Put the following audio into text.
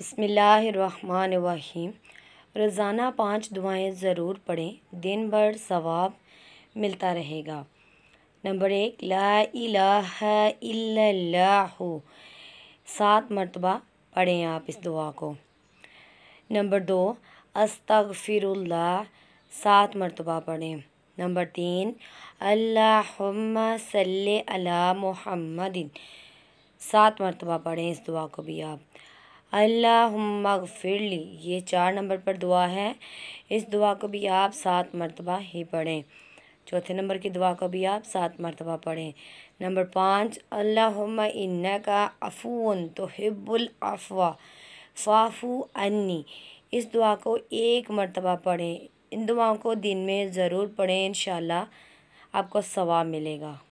बसमीम रोज़ाना पांच दुआएं ज़रूर पढ़ें दिन भर सवाब मिलता रहेगा नंबर एक ला सात मरतबा पढ़ें आप इस दुआ को नंबर दो अस्तगफिरुल्लाह सात मरतबा पढ़ें नंबर तीन अल्लाहुम्मा सल्ले अला मोहम्मदिन सात मरतबा पढ़ें इस दुआ को भी आप अल्लाहुम्मगफिरली ये चार नंबर पर दुआ है इस दुआ को भी आप सात मरतबा ही पढ़ें चौथे नंबर की दुआ को भी आप सात मरतबा पढ़ें नंबर पाँच अल्लाहुम्मा का अफून तो हिब्बुल अफवा फ़ाफू अन्नी इस दुआ को एक मरतबा पढ़ें इन दुआओं को दिन में ज़रूर पढ़ें इन आपको सवाब मिलेगा